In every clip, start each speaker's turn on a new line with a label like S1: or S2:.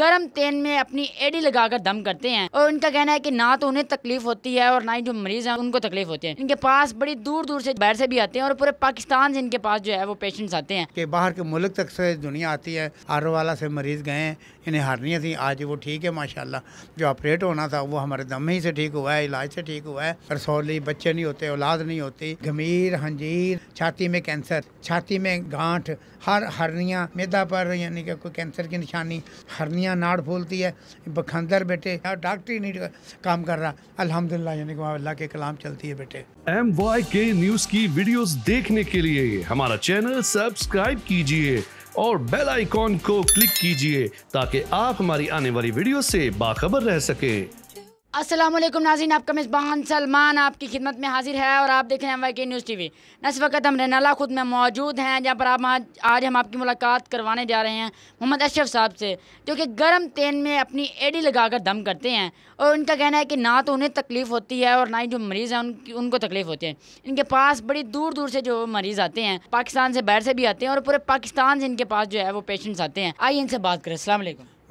S1: गर्म तेल में अपनी एडी लगाकर दम करते हैं और उनका कहना है कि ना तो उन्हें तकलीफ होती है और ना ही जो मरीज हैं उनको तकलीफ होती है इनके पास बड़ी दूर दूर से बाहर से भी आते हैं और पूरे पाकिस्तान से इनके पास जो है वो पेशेंट्स आते हैं
S2: कि बाहर के मुल्क तक से दुनिया आती है वाला से मरीज गए इन्हें हारनिया थी आज वो ठीक है माशाला जो ऑपरेट होना था वो हमारे दम ही से ठीक हुआ है इलाज से ठीक हुआ है रसौली बच्चे नहीं होते औलाद नहीं होती गमीर हंजीर छाती में कैंसर छाती में गांठ हर हरनिया मैदा पर यानी कि कोई कैंसर की निशानी हरनिया दवाइयाँ नाड़ फूलती है बखंदर बेटे डॉक्टर ही नहीं काम कर रहा अल्हम्दुलिल्लाह यानी कि अल्लाह के कलाम चलती है बेटे एम वाई के न्यूज की वीडियोस देखने के लिए हमारा चैनल सब्सक्राइब कीजिए और बेल आईकॉन को क्लिक कीजिए ताकि आप हमारी आने वाली वीडियो से बाखबर रह सके
S1: असलम नाजीन आपका मेज़बान सलमान आपकी खिदमत में हाजिर है और आप देख रहे हैं M Y K news T V इस वक्त हम रनाला खुद में मौजूद हैं जहाँ पर आप आज आज हम आपकी मुलाकात करवाने जा रहे हैं मोहम्मद अशरफ साहब से जो कि गर्म तेल में अपनी एडी लगाकर दम करते हैं और उनका कहना है कि ना तो उन्हें तकलीफ़ होती है और ना ही जो मरीज़ हैं उनकी उनको तकलीफ़ होती है इनके पास बड़ी दूर दूर से जो मरीज़ आते हैं पाकिस्तान से बाहर से भी आते हैं और पूरे पाकिस्तान से इनके पास जो है वो पेशेंट्स आते हैं आइए इनसे बात करें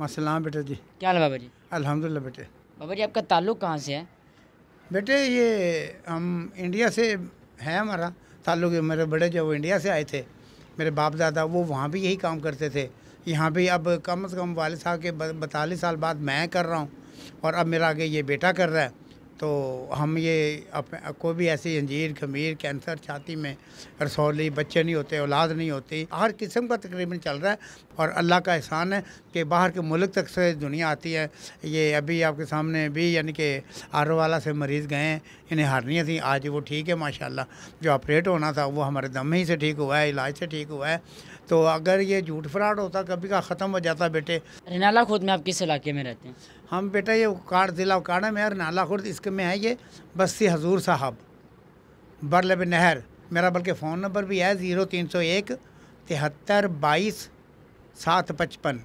S2: असल बेटा जी क्या बाबा जी अलहमदिल्ला बेटे
S1: बाबा जी आपका ताल्लुक कहाँ से है बेटे
S2: ये हम इंडिया से है हमारा ताल्लुक मेरे बड़े जो इंडिया से आए थे मेरे बाप दादा वो वहाँ भी यही काम करते थे यहाँ भी अब कम से कम वाले साहब के बतालीस साल बाद मैं कर रहा हूँ और अब मेरा आगे ये बेटा कर रहा है तो हम ये अपने कोई भी ऐसी अंजीर खमीर कैंसर छाती में रसौली बच्चे नहीं होते औलाद नहीं होती हर किस्म का तकरीबन चल रहा है और अल्लाह का एहसान है कि बाहर के मुल्क तक से दुनिया आती है ये अभी आपके सामने भी यानी कि आर वाला से मरीज़ गए हैं इन्हें हारनियाँ थी आज वो ठीक है माशाल्लाह जो ऑपरेट होना था वो हमारे दम ही से ठीक हुआ है इलाज से ठीक हुआ है तो अगर ये झूठ फ्राड होता कभी का ख़त्म हो जाता बेटे रिनाला खुद में आप किस इलाके में रहते हैं हम बेटा ये उकाड़ ज़िला उकाड़ा में नाला खुर्द इसके में है ये बस्सी हजूर साहब बरलब नहर मेरा बल्कि फ़ोन नंबर भी है ज़ीरो तीन सौ एक तिहत्तर बाईस सात पचपन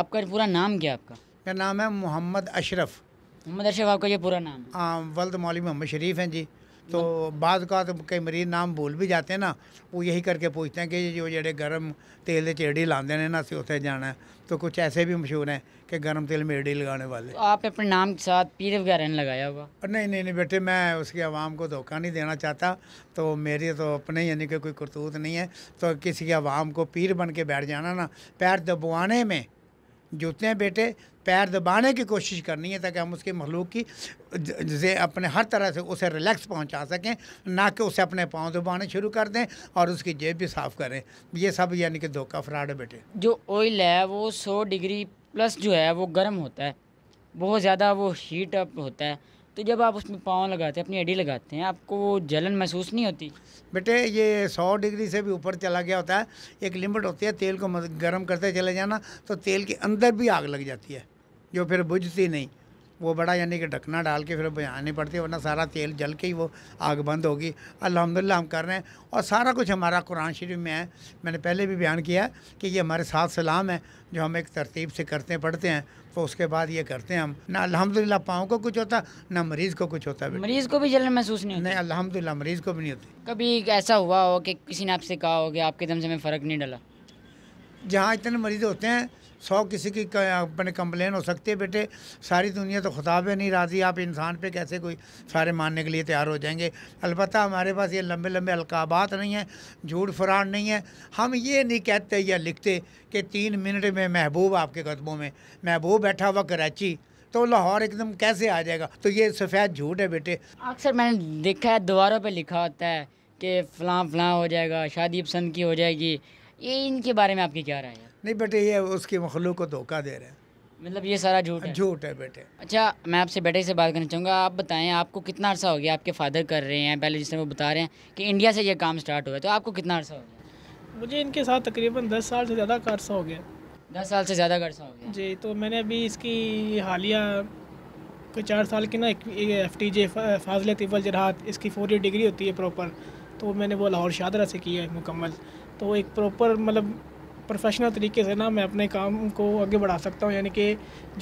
S2: आपका पूरा नाम क्या आपका मेरा नाम है मोहम्मद अशरफ मोहम्मद अशरफ आपका ये पूरा नाम हाँ वल्द मौली मोहम्मद शरीफ हैं जी तो बाद का तो कई मरीज नाम भूल भी जाते हैं ना वो यही करके पूछते हैं कि जो जड़े गर्म तेल के चेड़ी लाते हैं ना असं उसे जाना है तो कुछ ऐसे भी मशहूर हैं कि गर्म तेल में एडी लगाने वाले तो
S1: आप अपने नाम के साथ पीर वगैरह ने लगाया होगा नहीं नहीं नहीं बेटे
S2: मैं उसकी आवाम को धोखा नहीं देना चाहता तो मेरी तो अपने यानी कि कोई करतूत नहीं है तो किसी की आवाम को पीर बन के बैठ जाना ना पैर दबवाने में जूते हैं बेटे पैर दबाने की कोशिश करनी है ताकि हम उसके मखलूक की जैसे अपने हर तरह से उसे रिलैक्स पहुंचा सकें ना कि उसे अपने पाँव दबाने शुरू कर दें और उसकी जेब भी साफ़ करें ये सब यानी कि धोखा फ्राड है बेटे
S1: जो ऑयल है वो सौ डिग्री प्लस जो है वो गर्म होता है बहुत ज़्यादा वो हीट अप होता है तो जब आप उसमें पाँव लगाते हैं अपनी एडी लगाते हैं आपको वो जलन महसूस नहीं होती
S2: बेटे ये सौ डिग्री से भी ऊपर चला गया होता है एक लिमिट होती है तेल को गर्म करते चले जाना तो तेल के अंदर भी आग लग जाती है जो फिर बुझती नहीं वो बड़ा यानी कि ढकना डाल के फिर बनानी पड़ती है वरना सारा तेल जल के ही वो आग बंद होगी अल्हम्दुलिल्लाह हम कर रहे हैं और सारा कुछ हमारा कुरान शरीफ में है मैंने पहले भी बयान किया कि ये हमारे साथ सलाम है जो हम एक तरतीब से करते हैं पढ़ते हैं तो उसके बाद ये करते हैं हम ना अलहमदिल्ला पाँव को कुछ होता ना मरीज़ को कुछ होता है मरीज़
S1: को भी जलन महसूस नहीं नहीं अलहमदिल्ला मरीज़ को भी नहीं होती कभी ऐसा हुआ हो कि किसी ने आपसे कहा हो कि आपके दम से में फ़र्क नहीं डला जहाँ इतने मरीज़ होते हैं सौ किसी की अपने
S2: कंप्लेन हो सकती है बेटे सारी दुनिया तो खुदा पे नहीं राजी आप इंसान पे कैसे कोई सारे मानने के लिए तैयार हो जाएंगे अलबत् हमारे पास ये लंबे लंबे अलकाबात नहीं हैं झूठ फराड नहीं है हम ये नहीं कहते या लिखते कि तीन मिनट में महबूब आपके कदमों में महबूब बैठा हुआ कराची तो लाहौर एकदम कैसे आ जाएगा तो ये सफ़ेद झूठ है बेटे
S1: अक्सर मैंने देखा है दीवारों पर लिखा होता है कि फ़लाँ फ़लाँ हो जाएगा शादी पसंद की हो जाएगी ये इनके बारे में आपकी क्या राय है
S2: नहीं बेटे ये उसकी मखलूक को धोखा दे रहे हैं
S1: मतलब ये सारा झूठ है झूठ है बेटे अच्छा मैं आपसे बेटे से बात करना चाहूँगा आप बताएं आपको कितना अर्सा हो गया आपके फादर कर रहे हैं पहले जिसने वो बता रहे हैं कि इंडिया से ये काम स्टार्ट हुआ है तो आपको कितना अर्सा हो गया
S2: मुझे इनके साथ तकरीबन दस साल से ज़्यादा का अर्सा हो गया दस
S1: साल से ज़्यादा का अर्सा हो
S2: गया जी तो मैंने अभी इसकी हालिया कोई चार साल की ना एफ टी जे फाजिल तिवल जरात इसकी फोर ईयर डिग्री होती है प्रॉपर तो मैंने वो लाहौर शादरा से किया है मुकम्मल तो एक प्रॉपर मतलब प्रोफेशनल तरीके से ना मैं अपने काम को आगे बढ़ा सकता हूँ यानी कि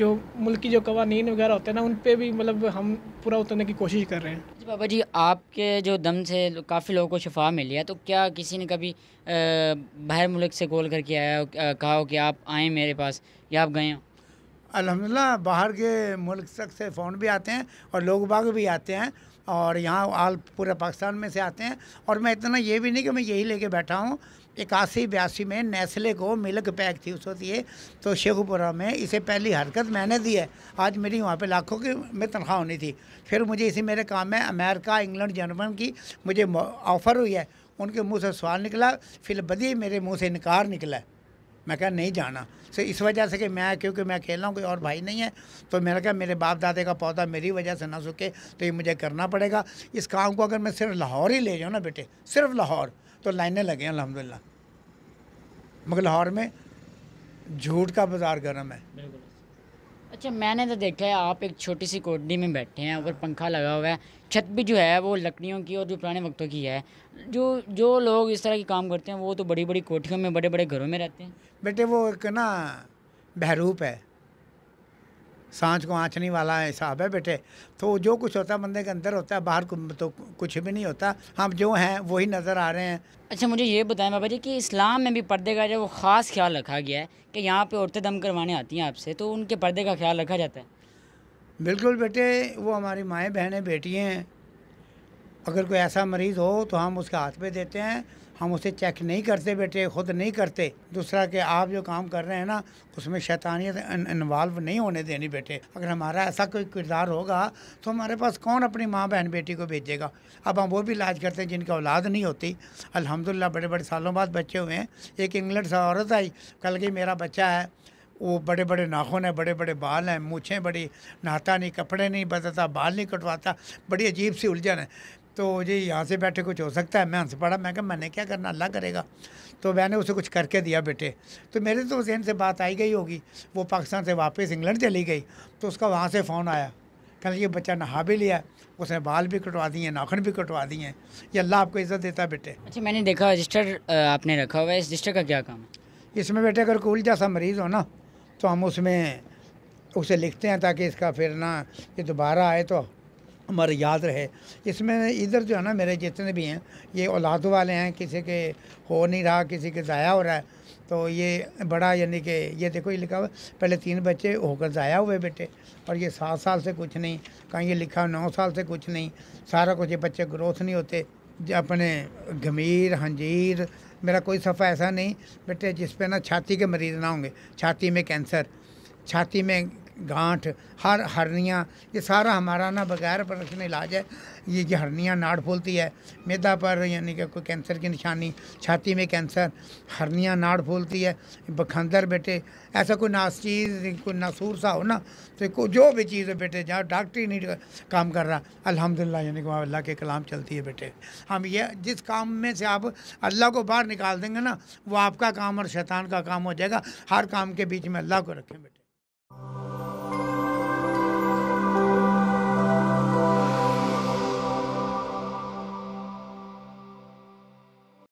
S2: जो मुल्क की जो कवानीन वगैरह होते हैं ना उन पर भी मतलब हम पूरा उतरने की कोशिश कर रहे हैं
S1: जी बाबा जी आपके जो दम से काफ़ी लोगों को शफा मिली है तो क्या किसी ने कभी बाहर मुल्क से कॉल करके आया हो कहा हो कि आप आएँ मेरे पास या आप गए हों
S2: अलहमदिल्ला बाहर के मुल्क तक से फ़ोन भी आते हैं और लोग बाग भी आते हैं और यहाँ आल पूरे पाकिस्तान में से आते हैं और मैं इतना ये भी नहीं कि मैं यही लेके बैठा हूँ इक्यासी बयासी में नेस्ले को मिल्क पैक थी उस दिए तो शेखुपुरा में इसे पहली हरकत मैंने दी है आज मेरी वहाँ पे लाखों की में तनख्वाह होनी थी फिर मुझे इसी मेरे काम में अमेरिका इंग्लैंड जर्मन की मुझे ऑफ़र हुई है उनके मुंह से सवाल निकला फिर बदी मेरे मुंह से इनकार निकला मैं कहा नहीं जाना सो तो इस वजह से कि मैं क्योंकि मैं अकेला हूँ कोई और भाई नहीं है तो मैंने कहा मेरे बाप दादे का पौधा मेरी वजह से ना सूखे तो ये मुझे करना पड़ेगा इस काम को अगर मैं सिर्फ लाहौर ही ले जाऊँ ना बेटे सिर्फ लाहौर तो लाइनें लगे हैं अलहमदिल्ला मगर लाहौर में झूठ का बाजार गर्म है
S1: अच्छा मैंने तो देखा है आप एक छोटी सी कोटनी में बैठे हैं ऊपर पंखा लगा हुआ है छत भी जो है वो लकड़ियों की और जो पुराने वक्तों की है जो जो लोग इस तरह के काम करते हैं वो तो बड़ी बड़ी कोठियों में बड़े बड़े घरों में रहते हैं
S2: बेटे वो एक ना बहरूप है सांस को आँचने वाला हिसाब है बेटे तो जो कुछ होता है बंदे के अंदर होता है बाहर तो कुछ भी नहीं होता हम जो हैं वही नज़र आ रहे हैं
S1: अच्छा मुझे ये बताएं बाबा जी कि इस्लाम में भी पर्दे का जो वो ख़ास ख्याल रखा गया है कि यहाँ पे औरतें दम करवाने आती हैं आपसे तो उनके पर्दे का ख्याल रखा जाता है
S2: बिल्कुल बेटे वो हमारी माएँ बहनें बेटियाँ हैं अगर कोई ऐसा मरीज़ हो तो हम उसके हाथ पे देते हैं हम उसे चेक नहीं करते बेटे खुद नहीं करते दूसरा कि आप जो काम कर रहे हैं ना उसमें शैतानियत इन्वॉल्व नहीं होने देनी बेटे अगर हमारा ऐसा कोई किरदार होगा तो हमारे पास कौन अपनी माँ बहन बेटी को भेजेगा अब हम वो भी इलाज करते हैं जिनकी औलाद नहीं होती अलहमदिल्ला बड़े बड़े सालों बाद बच्चे हुए हैं एक इंग्लैंड से औरत आई कल की मेरा बच्चा है वो बड़े बड़े नाखून हैं बड़े बड़े बाल हैं मूछें बड़ी नहाता नहीं कपड़े नहीं बदलता बाल नहीं कटवाता बड़ी अजीब सी उलझन है तो जी यहाँ से बैठे कुछ हो सकता है मैं हंस पड़ा मैं कहा मैंने क्या करना अल्लाह करेगा तो मैंने उसे कुछ करके दिया बेटे तो मेरे तो जहन से बात आई गई होगी वो पाकिस्तान से वापस इंग्लैंड चली गई तो उसका वहाँ से फ़ोन आया कहना ये बच्चा नहा भी लिया उसने बाल भी
S1: कटवा दिए नाखन भी कटवा दिए ये अल्लाह आपको इज़्ज़त देता है बेटे अच्छा मैंने देखा रजिस्टर आपने रखा हुआ है इस रजिस्टर का क्या काम
S2: है इसमें बेटे अगर कोल जैसा मरीज़ हो ना तो हम उसमें उसे लिखते हैं ताकि इसका फिर ना ये दोबारा आए तो उम्र याद रहे इसमें इधर जो है ना मेरे जितने भी हैं ये औलाद वाले हैं किसी के हो नहीं रहा किसी के ज़ाया हो रहा है तो ये बड़ा यानी कि ये देखो ये लिखा हुआ पहले तीन बच्चे होकर ज़ाया हुए बेटे और ये सात साल से कुछ नहीं कहीं ये लिखा नौ साल से कुछ नहीं सारा कुछ ये बच्चे ग्रोथ नहीं होते अपने गमीर हंजीर मेरा कोई सफ़ा ऐसा नहीं बेटे जिस पे ना छाती के मरीज़ ना होंगे छाती में कैंसर छाती में गांठ हर हरनिया ये सारा हमारा ना बगैर प्रदर्शन इलाज है ये जो हरनिया नाड़ फूलती है मैदा पर यानी कि कोई कैंसर की निशानी छाती में कैंसर हरनिया नाड़ फूलती है बखंदर बेटे ऐसा कोई ना चीज़ कोई नासूर सा हो ना तो को जो भी चीज़ है बेटे जहाँ डॉक्टर ही नहीं काम कर रहा अलहमदिल्ला यानी कि वहाँ अल्लाह के कलाम चलती है बेटे हम ये जिस काम में से आप अल्लाह को बाहर निकाल देंगे ना वो आपका काम और शैतान का काम हो जाएगा हर काम के बीच में अल्लाह को रखें बेटे